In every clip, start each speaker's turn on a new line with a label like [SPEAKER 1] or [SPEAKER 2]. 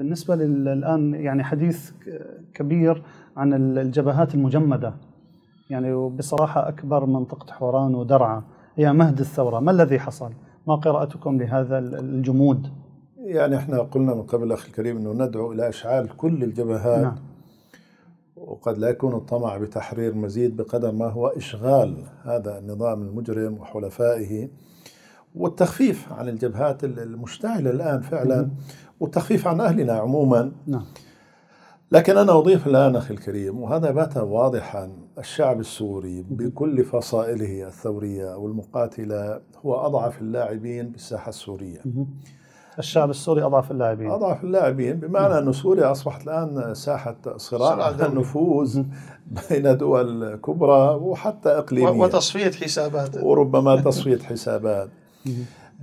[SPEAKER 1] بالنسبة للآن يعني حديث كبير عن الجبهات المجمدة يعني وبصراحة أكبر منطقة حوران ودرعا هي مهد الثورة ما الذي حصل؟ ما قراءتكم لهذا الجمود؟ يعني احنا قلنا من قبل أخي الكريم أنه ندعو إلى إشعال كل الجبهات نعم. وقد لا يكون الطمع بتحرير مزيد بقدر ما هو إشغال هذا النظام المجرم وحلفائه والتخفيف عن الجبهات المشتعلة الآن فعلا والتخفيف عن أهلنا عموما نعم لكن أنا أضيف الآن أخي الكريم وهذا بات واضحا الشعب السوري بكل فصائله الثورية والمقاتلة هو أضعف اللاعبين بالساحة السورية الشعب السوري أضعف اللاعبين أضعف اللاعبين بمعنى أن سوريا أصبحت الآن ساحة صراع على النفوذ بين دول كبرى وحتى إقليمية وتصفية حسابات وربما تصفية حسابات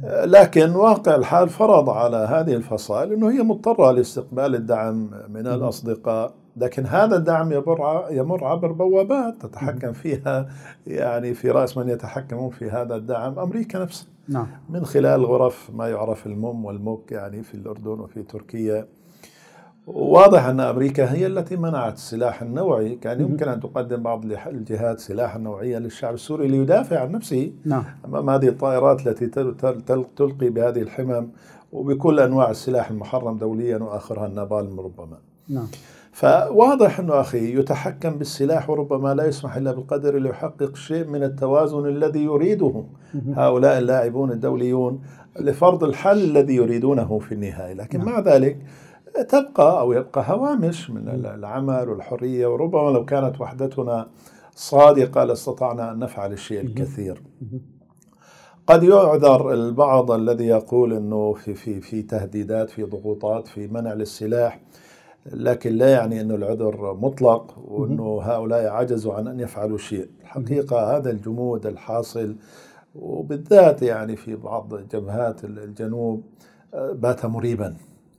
[SPEAKER 1] لكن واقع الحال فرض على هذه الفصائل انه هي مضطره لاستقبال الدعم من الاصدقاء لكن هذا الدعم يمر يمر عبر بوابات تتحكم فيها يعني في راس من يتحكمون في هذا الدعم امريكا نفسها نعم. من خلال غرف ما يعرف الموم والموك يعني في الاردن وفي تركيا واضح أن أمريكا هي التي منعت السلاح النوعي، كان يمكن أن تقدم بعض الجهات سلاحا نوعيا للشعب السوري ليدافع عن نفسه نعم. أمام هذه الطائرات التي تلقي بهذه الحمم وبكل أنواع السلاح المحرم دوليا وآخرها النابالم ربما نعم. فواضح أنه أخي يتحكم بالسلاح وربما لا يسمح إلا بالقدر ليحقق شيء من التوازن الذي يريده هؤلاء اللاعبون الدوليون لفرض الحل الذي يريدونه في النهاية لكن نعم. مع ذلك تبقى أو يبقى هوامش من العمل والحرية وربما لو كانت وحدتنا صادقة لاستطعنا أن نفعل الشيء الكثير قد يعذر البعض الذي يقول أنه في, في, في تهديدات في ضغوطات في منع للسلاح لكن لا يعني أنه العذر مطلق وأنه هؤلاء عجزوا عن أن يفعلوا شيء الحقيقة هذا الجمود الحاصل وبالذات يعني في بعض جبهات الجنوب آه، بات مريبا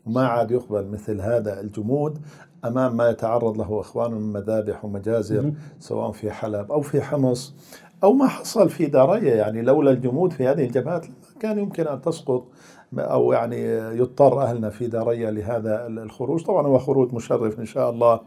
[SPEAKER 1] وما عاد يقبل مثل هذا الجمود امام ما يتعرض له أخوانه من مذابح ومجازر سواء في حلب او في حمص أو ما حصل في دراية يعني لولا الجمود في هذه الجبهات كان يمكن أن تسقط أو يعني يضطر أهلنا في دارية لهذا الخروج طبعا هو خروج مشرف إن شاء الله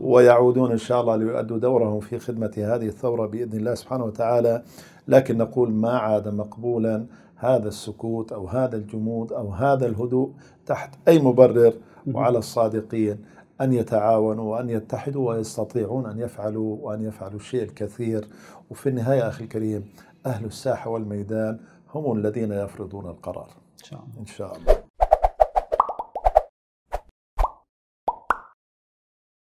[SPEAKER 1] ويعودون إن شاء الله ليؤدوا دورهم في خدمة هذه الثورة بإذن الله سبحانه وتعالى لكن نقول ما عاد مقبولا هذا السكوت أو هذا الجمود أو هذا الهدوء تحت أي مبرر وعلى الصادقين أن يتعاونوا وأن يتحدوا ويستطيعون أن يفعلوا وأن يفعلوا الشيء الكثير وفي النهاية أخي الكريم أهل الساحة والميدان هم الذين يفرضون القرار إن شاء الله, إن شاء الله.